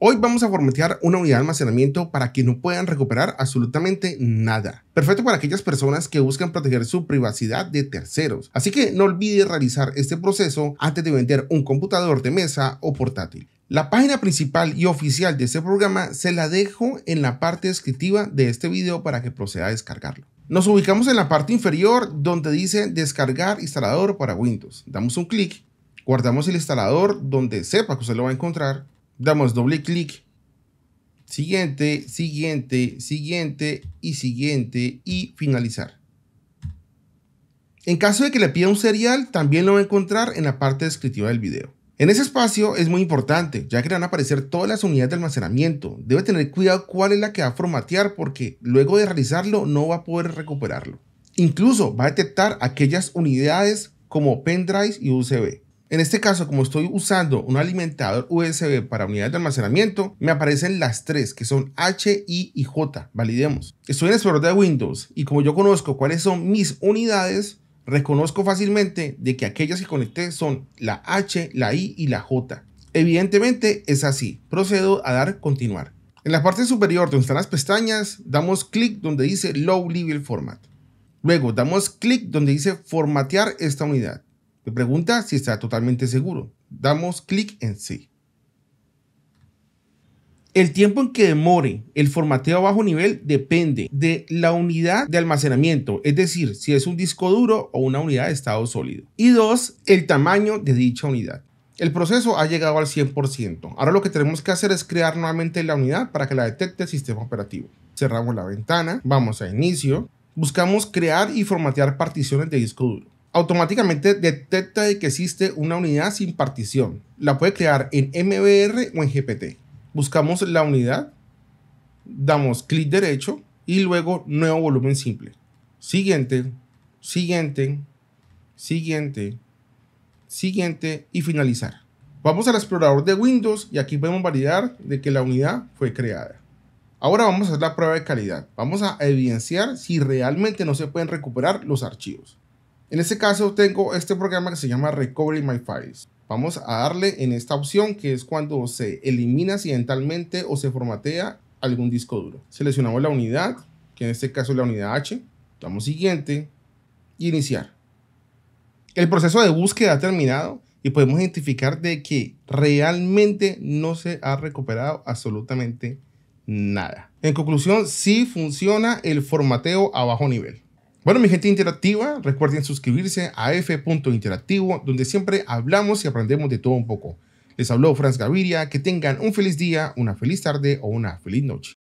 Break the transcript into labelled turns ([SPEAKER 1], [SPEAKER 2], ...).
[SPEAKER 1] Hoy vamos a formatear una unidad de almacenamiento para que no puedan recuperar absolutamente nada. Perfecto para aquellas personas que buscan proteger su privacidad de terceros. Así que no olvide realizar este proceso antes de vender un computador de mesa o portátil. La página principal y oficial de este programa se la dejo en la parte descriptiva de este video para que proceda a descargarlo. Nos ubicamos en la parte inferior donde dice descargar instalador para Windows. Damos un clic, guardamos el instalador donde sepa que usted lo va a encontrar Damos doble clic. Siguiente, siguiente, siguiente y siguiente y finalizar. En caso de que le pida un serial, también lo va a encontrar en la parte descriptiva del video. En ese espacio es muy importante, ya que van a aparecer todas las unidades de almacenamiento. Debe tener cuidado cuál es la que va a formatear porque luego de realizarlo no va a poder recuperarlo. Incluso va a detectar aquellas unidades como pendrive y USB. En este caso, como estoy usando un alimentador USB para unidades de almacenamiento, me aparecen las tres, que son H, I y J. Validemos. Estoy en el explorador de Windows y como yo conozco cuáles son mis unidades, reconozco fácilmente de que aquellas que conecté son la H, la I y la J. Evidentemente es así. Procedo a dar continuar. En la parte superior donde están las pestañas, damos clic donde dice Low Level Format. Luego damos clic donde dice Formatear esta unidad. Me pregunta si está totalmente seguro. Damos clic en sí. El tiempo en que demore el formateo a bajo nivel depende de la unidad de almacenamiento, es decir, si es un disco duro o una unidad de estado sólido. Y dos, el tamaño de dicha unidad. El proceso ha llegado al 100%. Ahora lo que tenemos que hacer es crear nuevamente la unidad para que la detecte el sistema operativo. Cerramos la ventana, vamos a inicio, buscamos crear y formatear particiones de disco duro automáticamente detecta de que existe una unidad sin partición. La puede crear en MBR o en GPT. Buscamos la unidad, damos clic derecho y luego nuevo volumen simple. Siguiente, siguiente, siguiente, siguiente y finalizar. Vamos al explorador de Windows y aquí podemos validar de que la unidad fue creada. Ahora vamos a hacer la prueba de calidad. Vamos a evidenciar si realmente no se pueden recuperar los archivos. En este caso tengo este programa que se llama Recovery My Files. Vamos a darle en esta opción que es cuando se elimina accidentalmente o se formatea algún disco duro. Seleccionamos la unidad, que en este caso es la unidad H. Damos siguiente y iniciar. El proceso de búsqueda ha terminado y podemos identificar de que realmente no se ha recuperado absolutamente nada. En conclusión, sí funciona el formateo a bajo nivel. Bueno, mi gente interactiva, recuerden suscribirse a F.interactivo, donde siempre hablamos y aprendemos de todo un poco. Les habló Franz Gaviria, que tengan un feliz día, una feliz tarde o una feliz noche.